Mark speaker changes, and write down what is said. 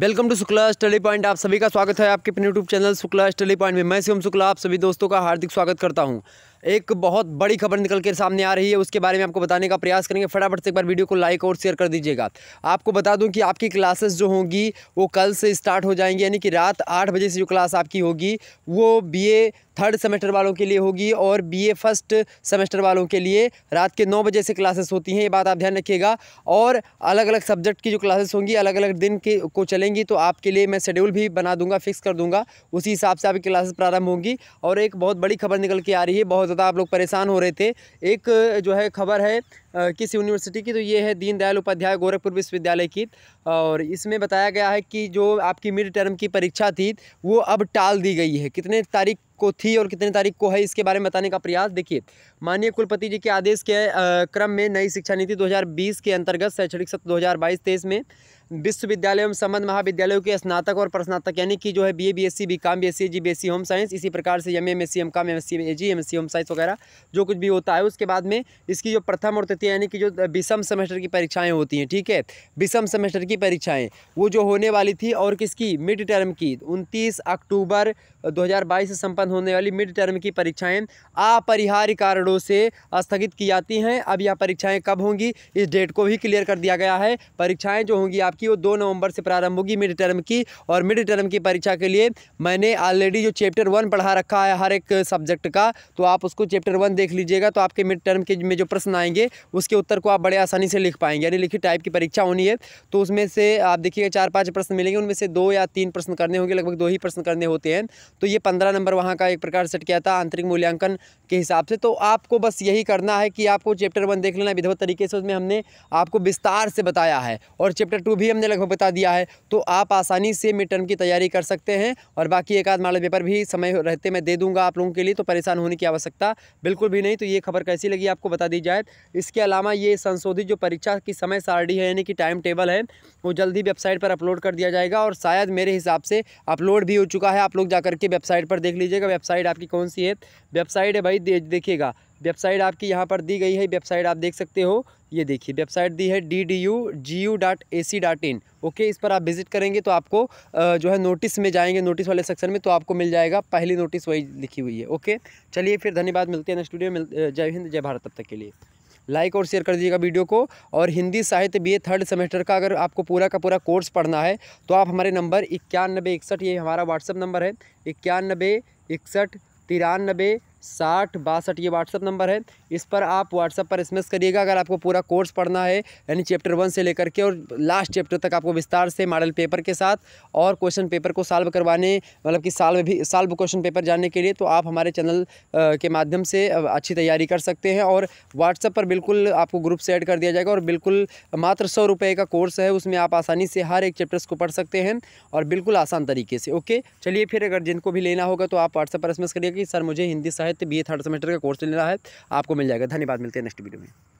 Speaker 1: welcome to Shukla study point आप सभी का स्वागत है आपके अपने YouTube channel Shukla study point में मैं शिवम शुक्ला आप सभी दोस्तों का हार्दिक स्वागत करता हूँ एक बहुत बड़ी खबर निकल कर सामने आ रही है उसके बारे में आपको बताने का प्रयास करेंगे फटाफट से एक बार वीडियो को लाइक और शेयर कर दीजिएगा आपको बता दूं कि आपकी क्लासेस जो होंगी वो कल से स्टार्ट हो जाएंगी यानी कि रात आठ बजे से जो क्लास आपकी होगी वो बीए थर्ड सेमेस्टर वालों के लिए होगी और बीए फर्स्ट सेमेस्टर वालों के लिए रात के नौ बजे से क्लासेस होती हैं ये बात आप ध्यान रखिएगा और अलग अलग सब्जेक्ट की जो क्लासेस होंगी अलग अलग दिन के को चलेंगी तो आपके लिए मैं शेड्यूल भी बना दूंगा फिक्स कर दूंगा उसी हिसाब से आपकी क्लासेस प्रारंभ होंगी और एक बहुत बड़ी खबर निकल के आ रही है बहुत था आप लोग परेशान हो रहे थे एक जो है खबर है किस यूनिवर्सिटी की तो ये है दीनदयाल उपाध्याय गोरखपुर विश्वविद्यालय की और इसमें बताया गया है कि जो आपकी मिड टर्म की परीक्षा थी वो अब टाल दी गई है कितने तारीख को थी और कितने तारीख को है इसके बारे में बताने का प्रयास देखिए माननीय कुलपति जी के आदेश के क्रम में नई शिक्षा नीति 2020 के अंतर्गत शैक्षणिक सत्र 2022-23 में विश्वविद्यालय एवं संबंध महाविद्यालयों के स्नातक और प्रस्नातक यानी कि जो है B A B S C B com B S C G B S C home science इसी प्रकार से M M S C M com M S C A G M S C home science वगैरह जो कुछ भी होता है उसके बाद में इसकी जो प्रथम और तृतीय यानी कि जो विषम सेमेस्टर की परीक्षाएँ होती हैं ठीक है विषम सेमेस्टर की परीक्षाएँ वो जो होने वाली थी और किसकी मिड टर्म की उनतीस अक्टूबर दो हज़ार बाईस से संपन्न होने वाली मिड टर्म की परीक्षाएँ अपरिहार्य कारणों से स्थगित की जाती हैं अब यह परीक्षाएँ कब होंगी इस डेट को भी क्लियर कर दिया गया है परीक्षाएँ जो होंगी आप आपकी वो दो नवंबर से प्रारंभ होगी मिड टर्म की और मिड टर्म की परीक्षा के लिए मैंने ऑलरेडी जो चैप्टर वन पढ़ा रखा है हर एक सब्जेक्ट का तो आप उसको चैप्टर वन देख लीजिएगा तो आपके मिड टर्म के में जो प्रश्न आएंगे उसके उत्तर को आप बड़े आसानी से लिख पाएंगे यानी लिखित टाइप की परीक्षा होनी है तो उसमें से आप देखिएगा चार पाँच प्रश्न मिलेंगे उनमें से दो या तीन प्रश्न करने होंगे लगभग दो ही प्रश्न करने होते हैं तो ये पंद्रह नंबर वहाँ का एक प्रकार सेट किया था आंतरिक मूल्यांकन के हिसाब से तो आपको बस यही करना है कि आपको चैप्टर वन देख लेना विधवत तरीके से उसमें हमने आपको विस्तार से बताया है और चैप्टर टू भी भी हमने लगभग बता दिया है तो आप आसानी से मिड टर्म की तैयारी कर सकते हैं और बाकी एक आध मॉडल पेपर भी समय रहते मैं दे दूंगा आप लोगों के लिए तो परेशान होने की आवश्यकता बिल्कुल भी नहीं तो ये खबर कैसी लगी आपको बता दी जाए इसके अलावा ये संशोधित जो परीक्षा की समय सारणी है यानी कि टाइम टेबल है वो जल्द ही वेबसाइट पर अपलोड कर दिया जाएगा और शायद मेरे हिसाब से अपलोड भी हो चुका है आप लोग जा के वेबसाइट पर देख लीजिएगा वेबसाइट आपकी कौन सी है वेबसाइट है भाई देखिएगा वेबसाइट आपकी यहाँ पर दी गई है वेबसाइट आप देख सकते हो ये देखिए वेबसाइट दी है D D U G U dot A C dot in okay इस पर आप विजिट करेंगे तो आपको जो है नोटिस में जाएंगे नोटिस वाले सेक्शन में तो आपको मिल जाएगा पहली नोटिस वही लिखी हुई है ओके चलिए फिर धन्यवाद मिलते हैं स्टूडियो में जय हिंद जय भारत तब तक के लिए लाइक और शेयर कर दीजिएगा वीडियो को और हिंदी साहित्य बी थर्ड सेमेस्टर का अगर आपको पूरा का पूरा कोर्स पढ़ना है तो आप हमारे नंबर इक्यानबे इकसठ ये हमारा व्हाट्सअप नंबर है इक्यानबे इकसठ तिरानबे साठ बासठ ये व्हाट्सअप नंबर है इस पर आप व्हाट्सअप पर एस करिएगा अगर आपको पूरा कोर्स पढ़ना है यानी चैप्टर वन से लेकर के और लास्ट चैप्टर तक आपको विस्तार से मॉडल पेपर के साथ और क्वेश्चन पेपर को सॉल्व करवाने मतलब कि सॉल्व भी सॉल्व क्वेश्चन पेपर जानने के लिए तो आप हमारे चैनल के माध्यम से अच्छी तैयारी कर सकते हैं और व्हाट्सअप पर बिल्कुल आपको ग्रुप से ऐड कर दिया जाएगा और बिल्कुल मात्र सौ रुपये का कोर्स है उसमें आप आसानी से हर एक चैप्टर्स को पढ़ सकते हैं और बिल्कुल आसान तरीके से ओके चलिए फिर अगर जिनको भी लेना होगा तो आप व्हाट्सएप पर एस करिएगा कि सर मुझे हिंदी साहित्य तो बी थर्ड सेमेस्टर का कोर्स लेना है आपको मिल जाएगा धन्यवाद मिलते हैं नेक्स्ट वीडियो में